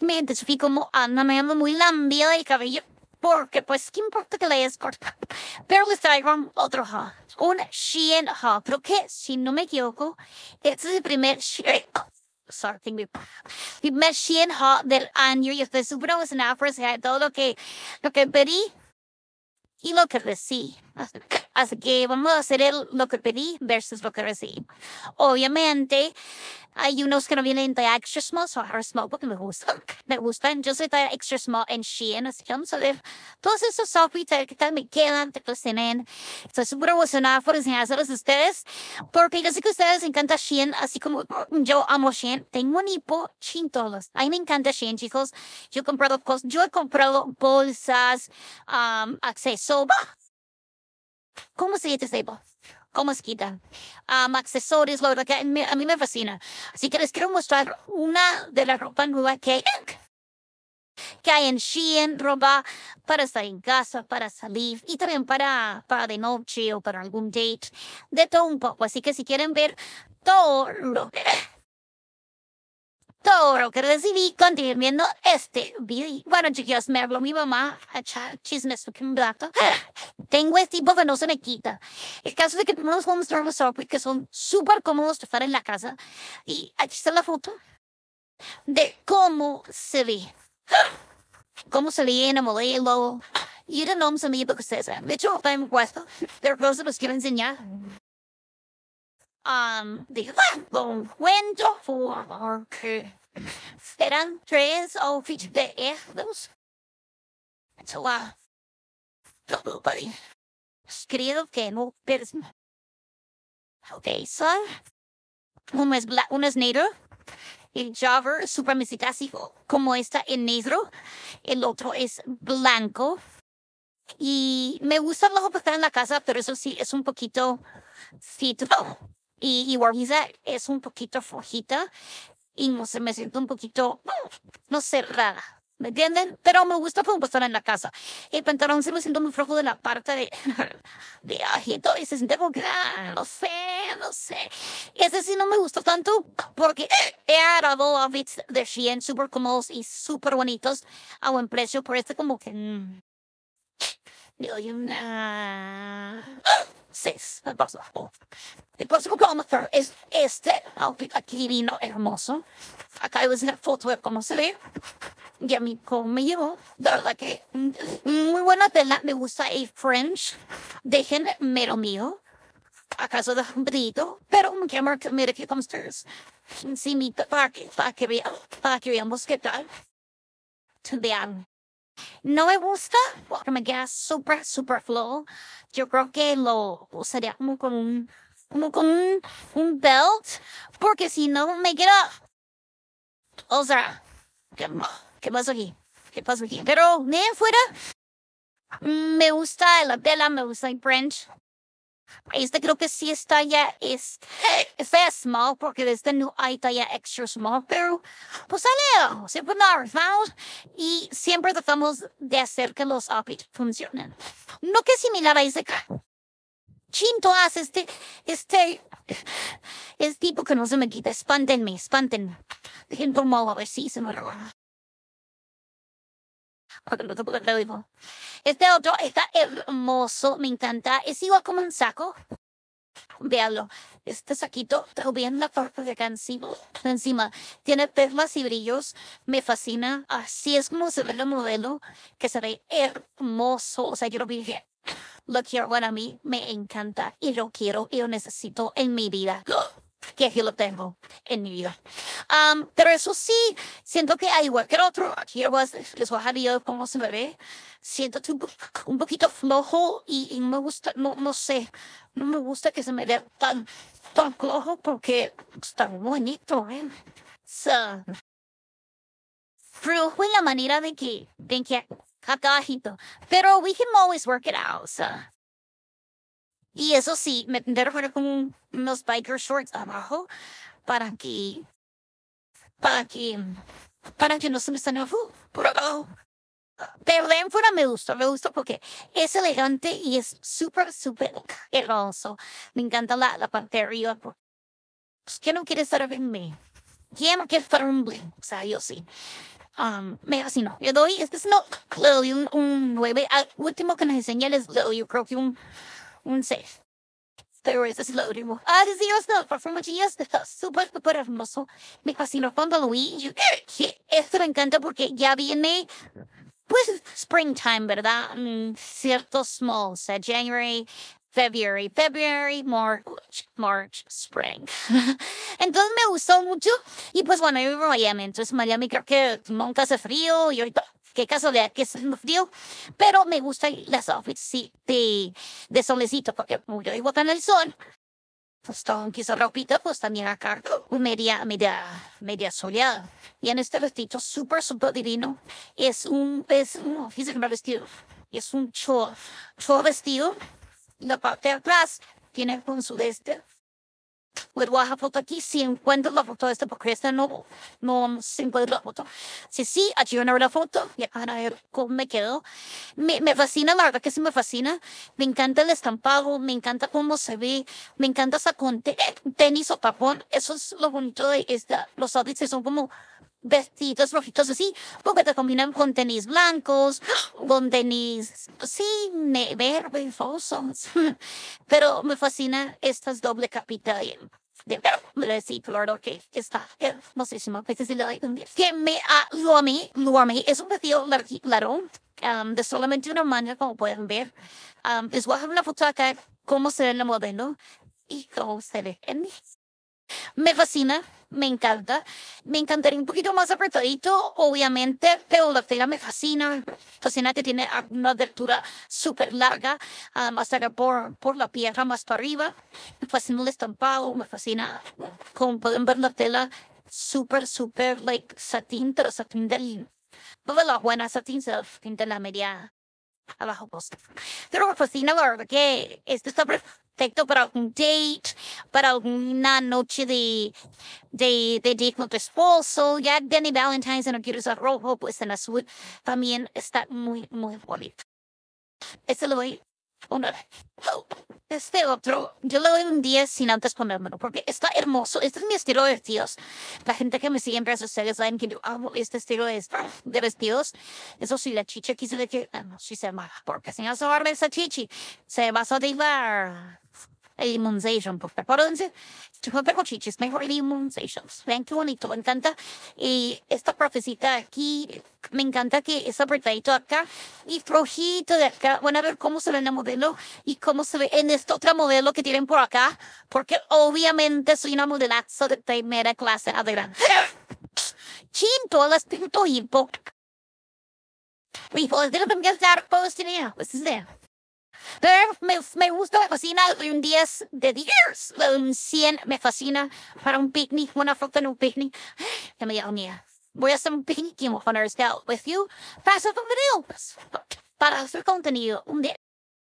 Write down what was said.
Me fui como, Ana, me llamo muy lambia el cabello, porque pues, ¿qué importa que le es corta? Pero les traigo otro ha, un Shein ha, porque, que, si no me equivoco, este es el primer Shein, sorry, tengo primer Shein ha del año, y estoy súper emocionada por todo lo que, lo que pedí y lo que recibí. Así que vamos a hacer el, lo que pedí versus lo que recibí. Obviamente, hay unos que no vienen de extra small, so extra small porque me gustan. Me gustan. Yo soy de extra small en Shein, así que vamos a ver todos esos outfits que tal me quedan, que los tienen. Estoy súper emocionada por enseñárselos a ustedes, porque yo sé que a ustedes les encanta Shein, así como yo amo Shein. Tengo un hipo chintolos. A mí me encanta Shein, chicos. Yo he comprado cosas, yo he comprado bolsas, um, accesorios ¿Cómo se dice cebo? Este ¿Cómo se quita? Um, accesorios, lo que a mí, me fascina. Así que les quiero mostrar una de la ropa nueva que hay en Shein, ropa para estar en casa, para salir y también para, para de noche o para algún date, de todo un poco. Así que si quieren ver todo lo que todo lo que recibí continuando viendo este video. Bueno, chicos, me habló mi mamá a echar chismes en blanco. Tengo este tipo que no se me quita. El caso de que tenemos unos de stores que son súper cómodos de estar en la casa. Y aquí está la foto de cómo se ve. Cómo se ve en el modelo. Y el nombre se me porque ustedes saben. De hecho, está en mi puesto, pero no se los quiero enseñar um, de un cuento porque serán tres o outfits de ellos So, uh, nobody. Creo que no Pero Ok, so. Uno es, bla uno es negro. El Java como está en negro. El otro es blanco. Y me gusta los que están en la casa, pero eso sí es un poquito fito. Y, y Guarniza es un poquito flojita y no sé, me siento un poquito, mm, no sé, rara. ¿Me entienden? Pero me gusta como estar en la casa. El pantalón se me siento muy flojo de la parte de, de ajito y se siente como grande ah, no sé, no sé. Ese sí no me gustó tanto porque he agarrado outfits de Shein súper cómodos y súper bonitos a buen precio, por este como que, mmm, digo, yo, francés. El próximo cómico es este aunque aquí vino hermoso. Acá es la foto de cómo se ve. Y a mí me llevó. De verdad que muy buena tela. Me gusta el French. Dejen mero mío. Acaso de un brito. Pero un cámara que mire que como ustedes. Encimita para que, para que para que veamos qué tal. Vean. No me gusta porque me queda super, super flow. Yo creo que lo usaría como con un, como con un, un belt, porque si no me queda. O sea, ¿qué, qué más aquí? ¿Qué pasó aquí? Pero, de fuera, me mm, gusta la tela, me gusta el branch. Este creo que sí es ya es, es small, porque de este no hay talla extra small, pero pues sale, oh, siempre nos arriesgamos y siempre tratamos de hacer que los outfits funcionen. No que similar a ese Chinto hace ah, este, este, es tipo que no se me quita. espantenme, espantenme, Dejen por mal a ver si se me roba. Este otro está hermoso, me encanta. Es igual como un saco. Veanlo. Este saquito, bien la parte de acá encima, encima. Tiene perlas y brillos. Me fascina. Así es como se ve el modelo, que se ve hermoso. O sea, yo lo vi Lo quiero para mí. Me encanta. Y lo quiero y lo necesito en mi vida que aquí lo tengo en New York. Um, pero eso sí, siento que hay igual que el otro, aquí les bajaría como se me ve. Siento un poquito flojo y, no me gusta, no, no sé, no me gusta que se me vea tan, tan flojo porque está bonito, ¿eh? So, flojo la manera de que, de que acá bajito. Pero we can always work it out, so. Y eso sí, me tendré con unos biker shorts abajo para que, para que, para que no se me estén por abajo. Pero de fuera me gusta, me gusta porque es elegante y es súper, súper hermoso. Me encanta la, la parte de Pues, ¿Quién no quiere estar en mí? ¿Quién no quiere estar en mí? O sea, yo sí. Um, me fascinó. Yo doy, este es no, le un, un 9. Al último que nos enseñé es, doy, yo creo que un un 6. There is a Ah, por favor, muchachos, Súper, súper hermoso. Me fascinó cuando lo Esto me encanta porque ya viene pues springtime, ¿verdad? Mm, Ciertos small, January, February, February, March, March, Spring. entonces me gustó mucho y pues bueno, yo vivo en Miami, entonces Miami creo que nunca hace frío y ahorita qué casualidad que frío. Pero me gusta las outfits, de, de solecito, porque yo vivo en el sol. Pues que quiso ropita, pues también acá media, media, media soleada. Y en este vestido súper, súper divino. Es un, es un, vestido. Es un show, chor vestido. La parte de atrás tiene con su este, voy a foto aquí, si encuentro la foto de este, porque este no, no se encuentra la foto. Si sí, aquí van a la foto y ahora, a ver cómo me quedó. Me, me fascina, la verdad que sí me fascina. Me encanta el estampado, me encanta cómo se ve, me encanta esa con tenis o tapón. Eso es lo bonito de esta. Los outfits son como vestidos rojitos así, porque te combinan con tenis blancos, con tenis, pues sí, verde, fosos. Pero me fascina estas doble capita y de sí, claro que está hermosísimo. Pues que me ah, lo Es un vestido largo, claro, um, de solamente una manga, como pueden ver. Um, les voy a dejar una foto acá, cómo se ve en la modelo y cómo se ve en mí. Me fascina, me encanta. Me encantaría un poquito más apretadito, obviamente, pero la tela me fascina. fascina que tiene una abertura súper larga, además allá por, por la pierna más para arriba. Me fascina el estampado, me fascina. Como pueden ver, la tela súper, súper, like, satín, pero satín del... Todas las buenas satín, satín de la media abajo. Pues. Pero me fascina, la verdad que esto está... Tem para algum date, para alguma noite de, de, de dia com tu esposo. Danny Valentine's, eu não quero usar rojo, pues en también está muy, muy bonito. Eso lo voy a Este otro, yo lo doy un día sin antes ponérmelo, porque está hermoso. Este es mi estilo de vestidos. La gente que me sigue en redes sociales saben que yo amo este estilo de, vestidos. Eso sí, la chicha quise decir, que, ah, no, sí se va, porque si no se esa chichi, se va a salir immunization, acuérdense, Cochiches, mejor immunization. Vean qué bonito, me encanta. Y esta profecita aquí, me encanta que es apretadito acá y flojito de acá. Van a ver cómo se ve en el modelo y cómo se ve en este otro modelo que tienen por acá, porque obviamente soy una modelazo de primera clase. Adelante. Chinto, las pinto hipo. People didn't get that posting here. This is there. Pero me, gusta me fascina, un 10 de 10, un 100 me fascina para un picnic, una foto en un picnic. Que me voy a hacer un picnic y voy a poner with you para hacer contenido, pues, para hacer contenido, un 10.